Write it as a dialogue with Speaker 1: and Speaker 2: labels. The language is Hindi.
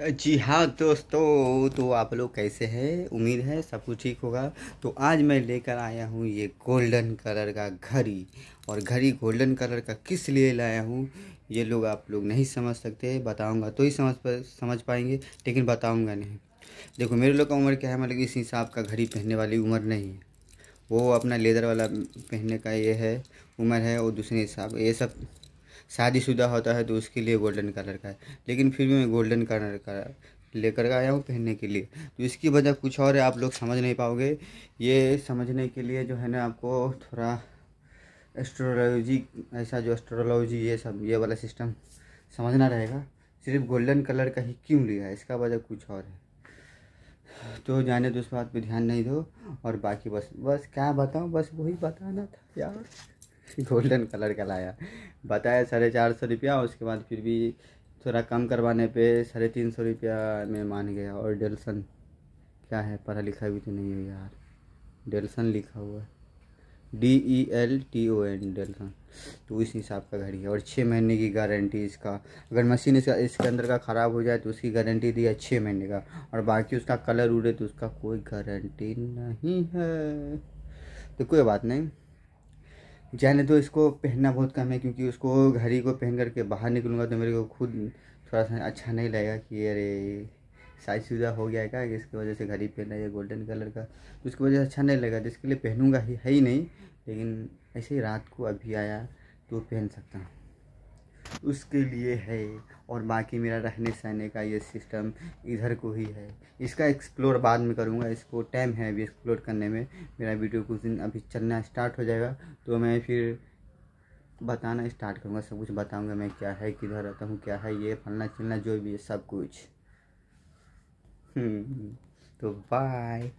Speaker 1: जी हाँ दोस्तों तो आप लोग कैसे हैं उम्मीद है सब कुछ ठीक होगा तो आज मैं लेकर आया हूँ ये गोल्डन कलर का घड़ी और घड़ी गोल्डन कलर का किस लिए लाया हूँ ये लोग आप लोग नहीं समझ सकते बताऊँगा तो ही समझ समझ पाएंगे लेकिन बताऊँगा नहीं देखो मेरे लोग का उम्र क्या है मतलब इस हिसाब का घड़ी पहनने वाली उम्र नहीं है वो अपना लेदर वाला पहनने का ये है उम्र है और दूसरे हिसाब ये सब शादीशुदा होता है तो उसके लिए गोल्डन कलर का है लेकिन फिर भी मैं गोल्डन कलर का लेकर आया हूँ पहनने के लिए तो इसकी वजह कुछ और है आप लोग समझ नहीं पाओगे ये समझने के लिए जो है ना आपको थोड़ा एस्ट्रोलॉजी ऐसा जो एस्ट्रोलॉजी ये सब ये वाला सिस्टम समझना रहेगा सिर्फ गोल्डन कलर का ही क्यों लिया है इसका वजह कुछ और है तो जाने तो उस बात पर ध्यान नहीं दो और बाकी बस बस क्या बताऊँ बस वही बताना था यार गोल्डन कलर का लाया बताया साढ़े चार सौ रुपया उसके बाद फिर भी थोड़ा कम करवाने पे साढ़े तीन सौ रुपया में मान गया और डेल्सन क्या है पढ़ा लिखा भी तो नहीं है यार डेल्सन लिखा हुआ है D E e L T O N डेल्सन तो इस हिसाब का घड़ी है और छः महीने की गारंटी इसका अगर मशीन इसका इसके अंदर का ख़राब हो जाए तो उसकी गारंटी दिया छः महीने का और बाकी उसका कलर उड़े तो उसका कोई गारंटी नहीं है तो कोई बात नहीं जाने तो इसको पहनना बहुत कम है क्योंकि उसको घड़ी को पहन करके बाहर निकलूँगा तो मेरे को खुद थोड़ा सा अच्छा नहीं लगेगा कि अरे साइज सुधा हो गया क्या इसकी वजह से घड़ी पहना है गोल्डन कलर का तो उसकी वजह से अच्छा नहीं लगा जिसके तो लिए पहनूँगा ही है ही नहीं लेकिन ऐसे ही रात को अभी आया तो पहन सकता हूँ उसके लिए है और बाकी मेरा रहने सहने का ये सिस्टम इधर को ही है इसका एक्सप्लोर बाद में करूँगा इसको टाइम है अभी एक्सप्लोर करने में मेरा वीडियो कुछ दिन अभी चलना स्टार्ट हो जाएगा तो मैं फिर बताना स्टार्ट करूँगा सब कुछ बताऊँगा मैं क्या है किधर रहता हूँ क्या है ये फलना चिलना जो भी है सब कुछ हम्म, तो बाय